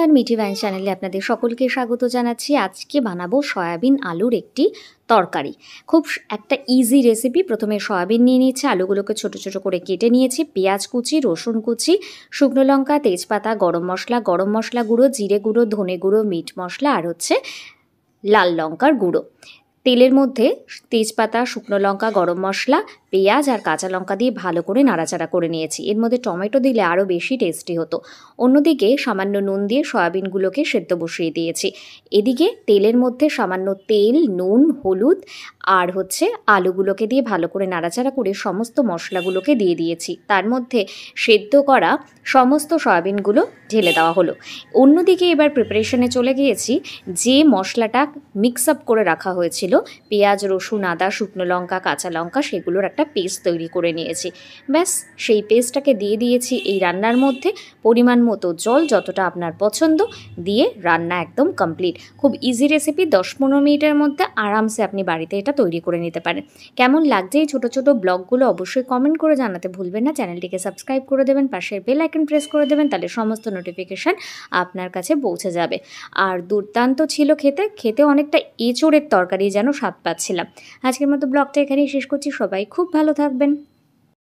আর Mithi vine চ্যানেলে আপনাদের সকলকে স্বাগত জানাচ্ছি আজকে বানাবো সয়াবিন আলুর একটি তরকারি খুব একটা ইজি রেসিপি প্রথমে সয়াবিন নিয়ে নিয়েছি আলুগুলোকে ছোট ছোট করে কেটে নিয়েছি পেঁয়াজ কুচি রসুন কুচি শুকনো লঙ্কা তেজপাতা গরম মশলা গরম মশলা গুঁড়ো জিরে গুঁড়ো ধনে গুঁড়ো মিট মশলা আর হচ্ছে লাল লঙ্কার গুঁড়ো তেলের মধ্যে তেজপাতা শুকনো লঙ্কা গরম মশলা পেঁয়াজ আর কাঁচা লঙ্কা দিয়ে ভালো করে নাড়াচাড়া করে নিয়েছি এর মধ্যে টমেটো দিলে আরও বেশি টেস্টি হতো অন্যদিকে সামান্য নুন দিয়ে সয়াবিনগুলোকে সেদ্ধ বসিয়ে দিয়েছি এদিকে তেলের মধ্যে সামান্য তেল নুন হলুদ আর হচ্ছে আলুগুলোকে দিয়ে ভালো করে নাড়াচাড়া করে সমস্ত মশলাগুলোকে দিয়ে দিয়েছি তার মধ্যে সেদ্ধ করা সমস্ত সয়াবিনগুলো ঢেলে দেওয়া হলো অন্যদিকে এবার প্রিপারেশনে চলে গিয়েছি যে মশলাটা মিক্স আপ করে রাখা হয়েছিল ছিল পেঁয়াজ রসুন আদা শুকনো লঙ্কা কাঁচা লঙ্কা সেগুলোর একটা পেস্ট তৈরি করে নিয়েছি ব্যাস সেই পেস্টটাকে দিয়ে দিয়েছি এই রান্নার মধ্যে পরিমাণ মতো জল যতটা আপনার পছন্দ দিয়ে রান্না একদম কমপ্লিট খুব ইজি রেসিপি দশ পনেরো মিনিটের মধ্যে আরামসে আপনি বাড়িতে এটা তৈরি করে নিতে পারেন কেমন লাগছে এই ছোটো ছোটো ব্লগগুলো অবশ্যই কমেন্ট করে জানাতে ভুলবেন না চ্যানেলটিকে সাবস্ক্রাইব করে দেবেন পাশের বেল আইকন প্রেস করে দেবেন তাহলে সমস্ত নোটিফিকেশান আপনার কাছে পৌঁছে যাবে আর দুর্দান্ত ছিল খেতে খেতে অনেকটা এঁচড়ের তরকারি যেন যেন স্বাদ পাচ্ছিলাম আজকের মতো ব্লগটা এখানেই শেষ করছি সবাই খুব ভালো থাকবেন